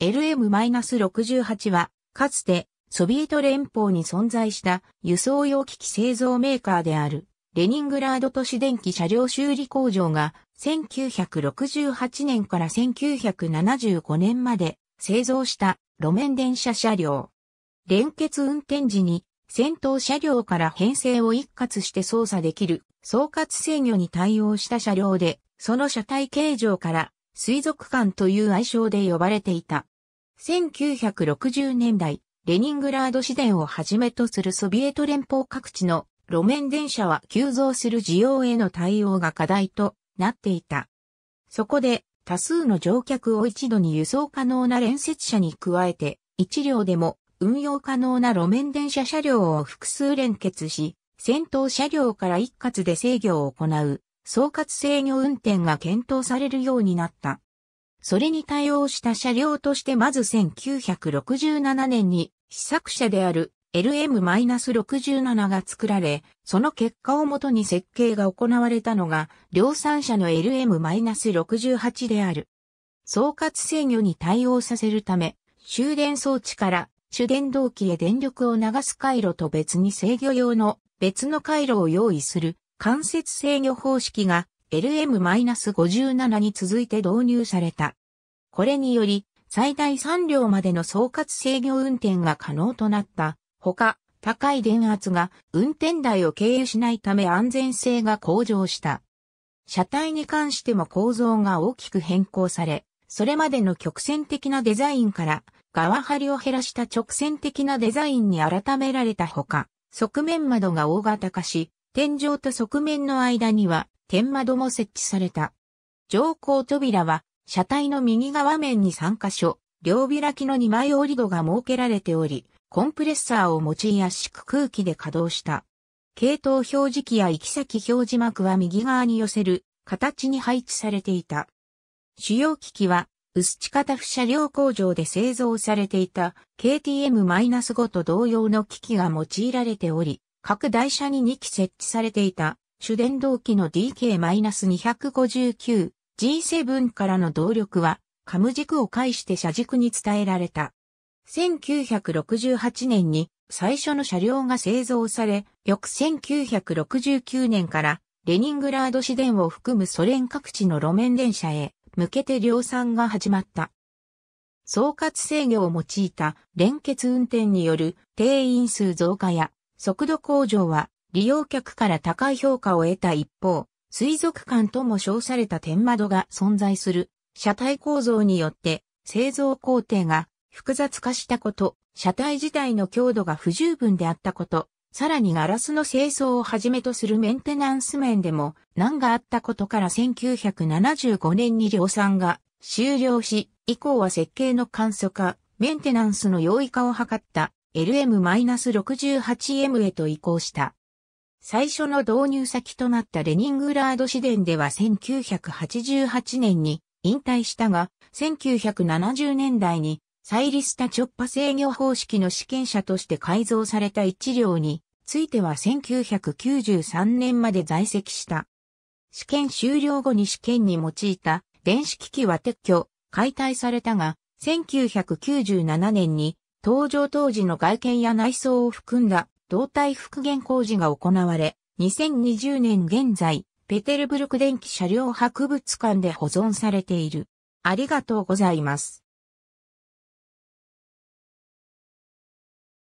LM-68 は、かつて、ソビエト連邦に存在した輸送用機器製造メーカーである、レニングラード都市電気車両修理工場が、1968年から1975年まで製造した路面電車車両。連結運転時に、先頭車両から編成を一括して操作できる、総括制御に対応した車両で、その車体形状から水族館という愛称で呼ばれていた。1960年代、レニングラード市電をはじめとするソビエト連邦各地の路面電車は急増する需要への対応が課題となっていた。そこで多数の乗客を一度に輸送可能な連接車に加えて、一両でも運用可能な路面電車車両を複数連結し、先頭車両から一括で制御を行う総括制御運転が検討されるようになった。それに対応した車両としてまず1967年に試作車である LM-67 が作られ、その結果をもとに設計が行われたのが量産車の LM-68 である。総括制御に対応させるため、終電装置から主電動機へ電力を流す回路と別に制御用の別の回路を用意する間接制御方式が LM-57 に続いて導入された。これにより、最大3両までの総括制御運転が可能となった。ほか、高い電圧が運転台を経由しないため安全性が向上した。車体に関しても構造が大きく変更され、それまでの曲線的なデザインから、側張りを減らした直線的なデザインに改められたほか、側面窓が大型化し、天井と側面の間には天窓も設置された。上降扉は車体の右側面に3箇所、両開きの2枚折り戸が設けられており、コンプレッサーを用いしく空気で稼働した。系統表示器や行き先表示幕は右側に寄せる形に配置されていた。主要機器は薄地型不車両工場で製造されていた KTM-5 と同様の機器が用いられており、各台車に2機設置されていた主電動機の DK-259G7 からの動力は、カム軸を介して車軸に伝えられた。1968年に最初の車両が製造され、翌1969年からレニングラード市電を含むソ連各地の路面電車へ向けて量産が始まった。総括制御を用いた連結運転による定員数増加や速度工場は利用客から高い評価を得た一方、水族館とも称された天窓が存在する車体構造によって製造工程が複雑化したこと、車体自体の強度が不十分であったこと、さらにガラスの清掃をはじめとするメンテナンス面でも難があったことから1975年に量産が終了し、以降は設計の簡素化、メンテナンスの容易化を図った LM-68M へと移行した。最初の導入先となったレニングラード市電では1988年に引退したが、1970年代にサイリスタ直パ制御方式の試験車として改造された一両については1993年まで在籍した。試験終了後に試験に用いた電子機器は撤去、解体されたが、1997年に登場当時の外見や内装を含んだ胴体復元工事が行われ、2020年現在、ペテルブルク電気車両博物館で保存されている。ありがとうございます。